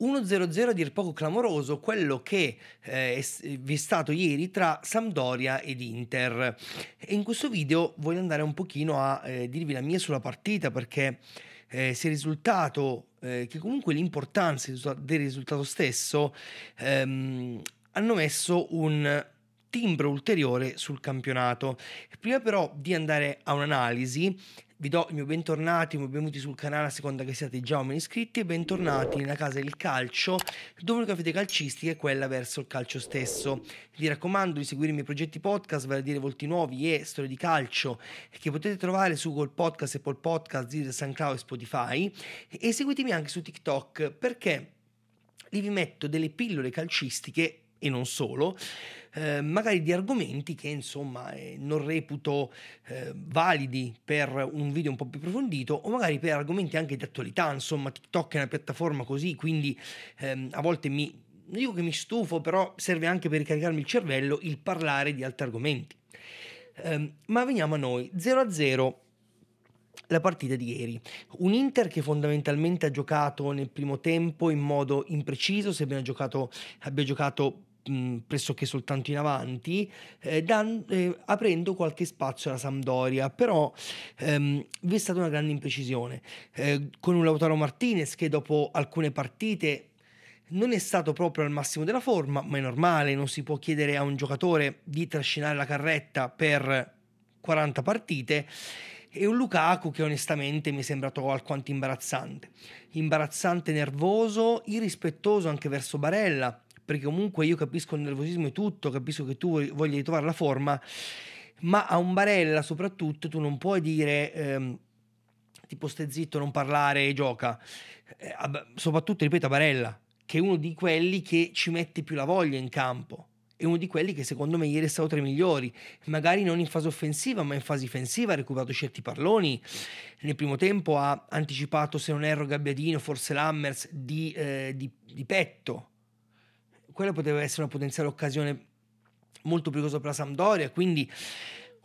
1-0-0 a dir poco clamoroso, quello che eh, vi è stato ieri tra Sampdoria ed Inter. E in questo video voglio andare un pochino a eh, dirvi la mia sulla partita perché eh, si è risultato eh, che comunque l'importanza del risultato stesso ehm, hanno messo un timbro ulteriore sul campionato. Prima però di andare a un'analisi, vi do il mio bentornati, il mio benvenuti sul canale a seconda che siate già o meno iscritti e bentornati nella casa del calcio dove la fede calcistica è quella verso il calcio stesso. Vi raccomando di seguire i miei progetti podcast, vale a dire volti nuovi e storie di calcio che potete trovare su Google Podcast, Apple Podcast, San SoundCloud e Spotify e seguitemi anche su TikTok perché lì vi metto delle pillole calcistiche e non solo, eh, magari di argomenti che insomma eh, non reputo eh, validi per un video un po' più approfondito o magari per argomenti anche di attualità, insomma TikTok è una piattaforma così, quindi ehm, a volte mi non dico che mi stufo, però serve anche per ricaricarmi il cervello il parlare di altri argomenti. Um, ma veniamo a noi, 0-0 a la partita di ieri. Un Inter che fondamentalmente ha giocato nel primo tempo in modo impreciso, sebbene abbia giocato Mm, pressoché soltanto in avanti, eh, dan- eh, aprendo qualche spazio alla Sampdoria, però ehm, vi è stata una grande imprecisione, eh, con un Lautaro Martinez che dopo alcune partite non è stato proprio al massimo della forma, ma è normale, non si può chiedere a un giocatore di trascinare la carretta per 40 partite e un Lukaku che onestamente mi è sembrato alquanto imbarazzante. Imbarazzante, nervoso, irrispettoso anche verso Barella, perché comunque io capisco il nervosismo e tutto, capisco che tu voglia ritrovare la forma, ma a un barella soprattutto tu non puoi dire... Ehm, tipo stai zitto, non parlare e gioca. Eh, soprattutto, ripeto, a Barella, che è uno di quelli che ci mette più la voglia in campo. È uno di quelli che secondo me ieri è stato tra i migliori, magari non in fase offensiva, ma in fase difensiva. Ha recuperato certi palloni. Nel primo tempo ha anticipato, se non erro, Gabbiadino, forse Lammers di, eh, di, di petto quella poteva essere una potenziale occasione molto pericolosa per la Sampdoria, quindi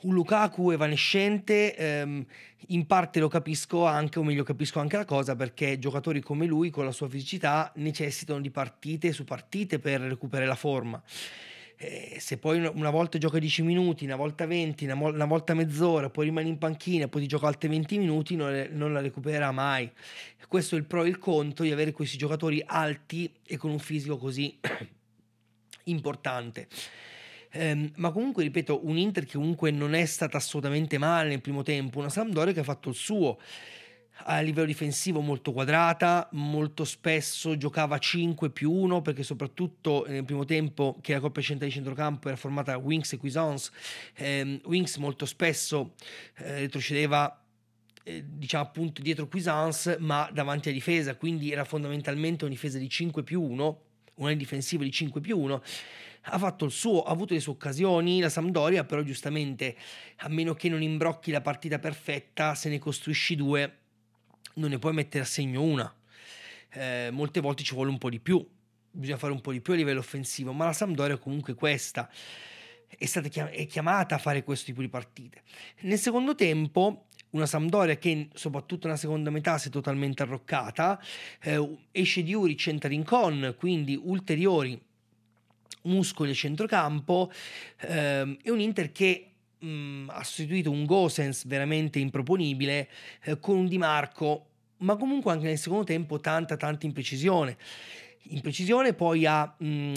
un Lukaku evanescente, ehm, in parte lo capisco anche, o meglio capisco anche la cosa, perché giocatori come lui, con la sua fisicità, necessitano di partite su partite per recuperare la forma eh, se poi una volta gioca 10 minuti, una volta 20, una, una, volta mezz'ora, poi rimane in panchina, poi ti gioca altri 20 minuti, non, non la recupererà mai. Questo è il pro e il contro di avere questi giocatori alti e con un fisico così importante. Um, ma comunque, ripeto, un Inter che comunque non è stata assolutamente male nel primo tempo, una Sampdoria che ha fatto il suo a livello difensivo molto quadrata, molto spesso giocava 5 più 1 perché soprattutto nel primo tempo che la coppia centrale di centrocampo era formata da Winx e Cuisance, ehm, Wings molto spesso eh, retrocedeva eh, diciamo appunto dietro Cuisance ma davanti a difesa, quindi era fondamentalmente una difesa di 5 più 1, una difensiva di 5 più 1 ha fatto il suo, ha avuto le sue occasioni, la Sampdoria però giustamente a meno che non imbrocchi la partita perfetta, se ne costruisci due non ne puoi mettere a segno una. Eh, molte volte ci vuole un po' di più, bisogna fare un po' di più a livello offensivo, ma la Sampdoria è comunque questa, è stata chiam- è chiamata a fare questo tipo di partite. Nel secondo tempo una Sampdoria che soprattutto nella seconda metà si è totalmente arroccata, eh, esce di Uric, entra Rincon, quindi ulteriori muscoli a centrocampo, eh, è un Inter che mh, mm, ha sostituito un Gosens veramente improponibile eh, con un Di Marco, ma comunque anche nel secondo tempo tanta tanta imprecisione. Imprecisione poi ha... Mh, mm,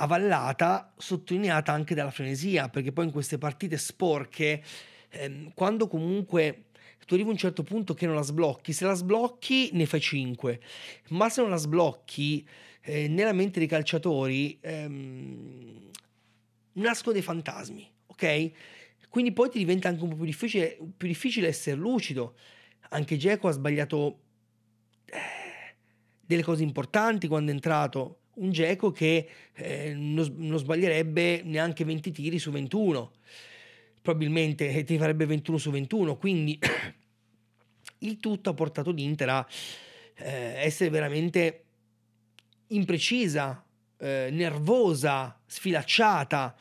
avvallata, sottolineata anche dalla frenesia, perché poi in queste partite sporche, ehm, quando comunque tu arrivi a un certo punto che non la sblocchi, se la sblocchi ne fai 5, ma se non la sblocchi eh, nella mente dei calciatori ehm, nascono dei fantasmi, ok? Quindi poi ti diventa anche un po' più difficile, più difficile essere lucido. Anche Geco ha sbagliato eh, delle cose importanti quando è entrato. Un Geco che eh, non, non sbaglierebbe neanche 20 tiri su 21. Probabilmente eh, ti farebbe 21 su 21. Quindi il tutto ha portato l'Inter a eh, essere veramente imprecisa, eh, nervosa, sfilacciata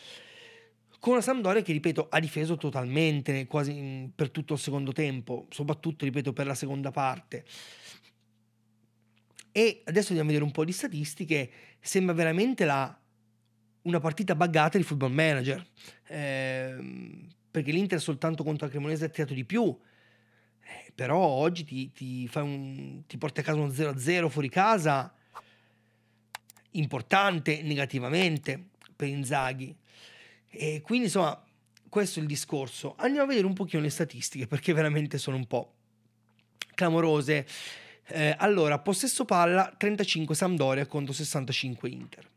con una Sampdoria che, ripeto, ha difeso totalmente, quasi mm, per tutto il secondo tempo, soprattutto, ripeto, per la seconda parte. E adesso andiamo a vedere un po' di statistiche, sembra veramente la, una partita buggata di football manager, eh, perché l'Inter soltanto contro la Cremonese ha tirato di più, eh, però oggi ti, ti, un, ti porta a casa uno 0-0 fuori casa, importante negativamente per Inzaghi. E quindi insomma, questo è il discorso. Andiamo a vedere un pochino le statistiche perché veramente sono un po' clamorose. Eh, allora, possesso palla 35 Sampdoria contro 65 Inter.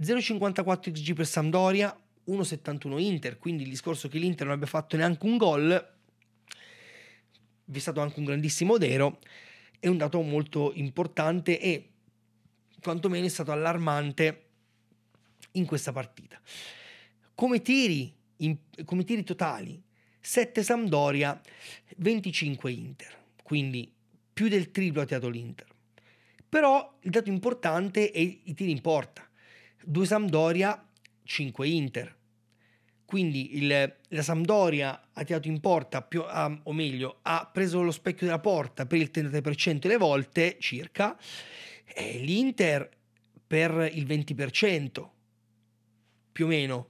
0,54 XG per Sampdoria, 1,71 Inter, quindi il discorso che l'Inter non abbia fatto neanche un gol, vi è stato anche un grandissimo dero, è un dato molto importante e quantomeno è stato allarmante in questa partita come tiri, in, come tiri totali, 7 Sampdoria, 25 Inter, quindi più del triplo ha tirato l'Inter. Però il dato importante è i tiri in porta, 2 Sampdoria, 5 Inter. Quindi il, la Sampdoria ha tirato in porta, più, ah, o meglio, ha preso lo specchio della porta per il 33% delle volte circa, e l'Inter per il 20%, più o meno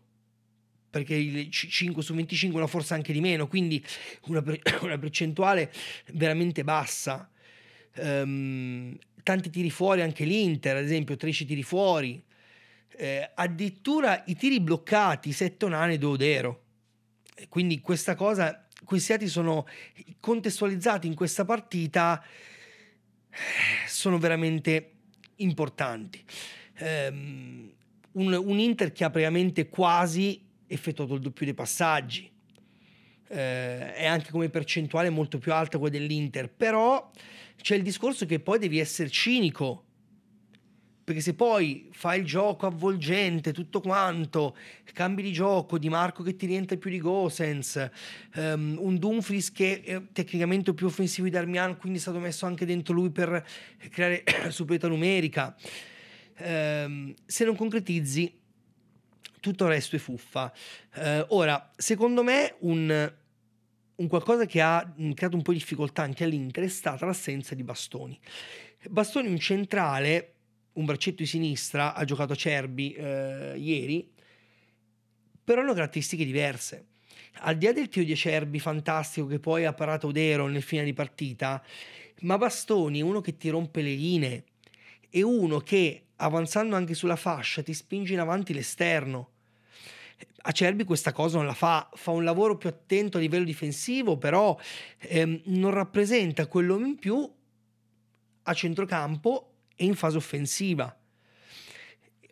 perché il 5 su 25 no, forza anche di meno, quindi una, una percentuale veramente bassa. Um, tanti tiri fuori anche l'Inter, ad esempio 13 tiri fuori, eh, addirittura i tiri bloccati 7 e onane Dodero. Quindi questa cosa, questi dati sono contestualizzati in questa partita, sono veramente importanti. Um, un, un Inter che ha praticamente quasi effettuato il doppio dei passaggi, eh, è anche come percentuale molto più alta quella dell'Inter, però c'è il discorso che poi devi essere cinico, perché se poi fai il gioco avvolgente, tutto quanto, cambi di gioco, Di Marco che ti rientra più di Gosens, um, un Dumfries che eh, è tecnicamente più offensivo di Darmian, quindi è stato messo anche dentro lui per creare superiorità numerica, um, se non concretizzi tutto il resto è fuffa. Eh, ora, secondo me un, un qualcosa che ha mm, creato un po' di difficoltà anche all'Inter è stata l'assenza di Bastoni. Bastoni un centrale, un braccetto di sinistra, ha giocato a Cerbi eh, ieri, però hanno caratteristiche diverse. Al di là del tiro di Acerbi fantastico che poi ha parato Odero nel fine di partita, ma Bastoni è uno che ti rompe le linee, e uno che avanzando anche sulla fascia ti spinge in avanti l'esterno. Acerbi questa cosa non la fa, fa un lavoro più attento a livello difensivo, però ehm, non rappresenta quell'uomo in più a centrocampo e in fase offensiva.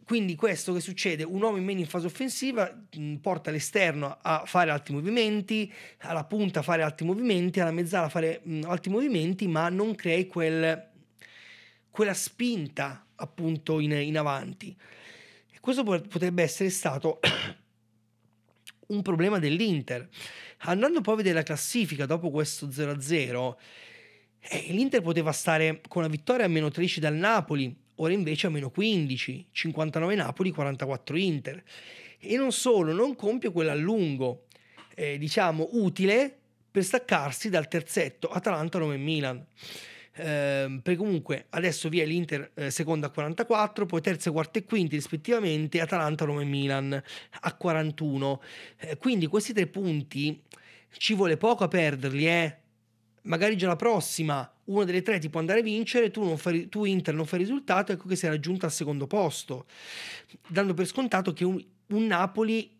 Quindi questo che succede, un uomo in meno in fase offensiva porta l'esterno a fare alti movimenti, alla punta a fare alti movimenti, alla mezzala a fare altri movimenti, ma non crei quel, quella spinta appunto in, in avanti. E questo potrebbe essere stato un problema dell'Inter. Andando poi a vedere la classifica dopo questo 0-0, eh, l'Inter poteva stare con la vittoria a meno 13 dal Napoli, ora invece a meno 15, 59 Napoli, 44 Inter. E non solo, non compie quell'allungo, eh, diciamo, utile per staccarsi dal terzetto Atalanta, Roma e Milan. Ehm, perché comunque adesso via l'Inter eh, seconda a 44, poi terza, quarta e quinta rispettivamente Atalanta, Roma e Milan a 41. Eh, quindi questi tre punti ci vuole poco a perderli, eh. Magari già la prossima, una delle tre ti può andare a vincere, tu, fai, tu Inter non fai risultato, ecco che sei raggiunta al secondo posto, dando per scontato che un, un Napoli,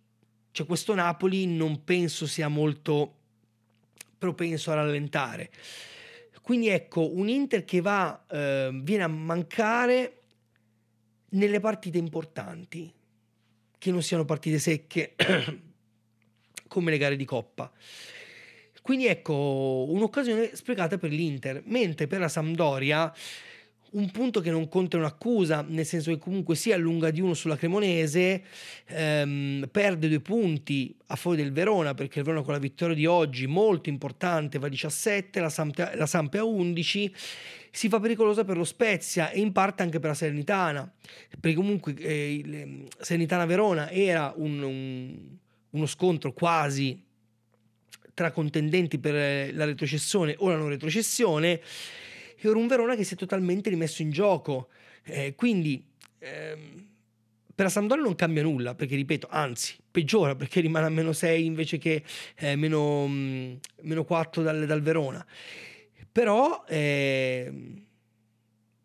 cioè questo Napoli non penso sia molto propenso a rallentare. Quindi ecco, un Inter che va, eh, viene a mancare nelle partite importanti, che non siano partite secche come le gare di Coppa. Quindi ecco, un'occasione sprecata per l'Inter, mentre per la Sampdoria un punto che non conta un'accusa, nel senso che comunque si allunga di uno sulla Cremonese, ehm, perde due punti a fuori del Verona, perché il Verona con la vittoria di oggi molto importante, va a 17, la, Samp- la Samp a 11, si fa pericolosa per lo Spezia e in parte anche per la Serenitana, perché comunque eh, ehm, Serenitana-Verona era un, un, uno scontro quasi tra contendenti per la retrocessione o la non retrocessione e ora un Verona che si è totalmente rimesso in gioco. Eh, quindi ehm, per la Sampdoria non cambia nulla, perché ripeto, anzi, peggiora perché rimane a meno 6 invece che eh, meno, mh, mm, meno, 4 dal, dal Verona. Però eh,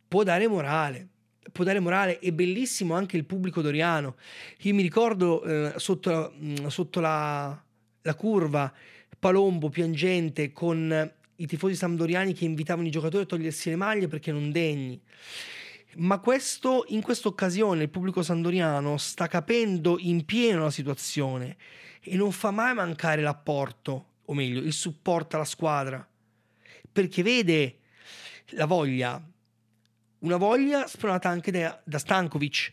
può dare morale, può dare morale. È bellissimo anche il pubblico doriano. Io mi ricordo eh, sotto, mm, sotto la, la, curva Palombo piangente con i tifosi samdoriani che invitavano i giocatori a togliersi le maglie perché non degni. Ma questo, in questa occasione il pubblico sandoriano sta capendo in pieno la situazione e non fa mai mancare l'apporto, o meglio, il supporto alla squadra. Perché vede la voglia, una voglia spronata anche da, da Stankovic.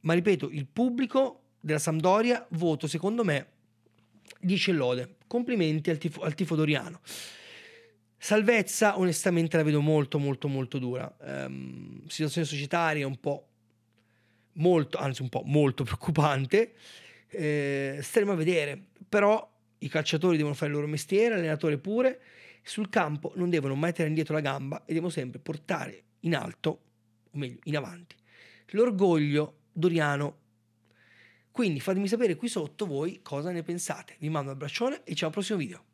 Ma ripeto, il pubblico della Sampdoria, voto secondo me, dice lode. Complimenti al tifo, al tifo doriano. Salvezza, onestamente, la vedo molto, molto, molto dura. Um, situazione societaria un po' molto, anzi un po' molto preoccupante. Eh, staremo a vedere, però i calciatori devono fare il loro mestiere, l'allenatore pure. Sul campo non devono mai tirare indietro la gamba e devono sempre portare in alto, o meglio, in avanti, l'orgoglio doriano. Quindi fatemi sapere qui sotto voi cosa ne pensate. Vi mando un abbraccione e ciao al prossimo video.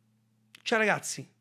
Ciao ragazzi!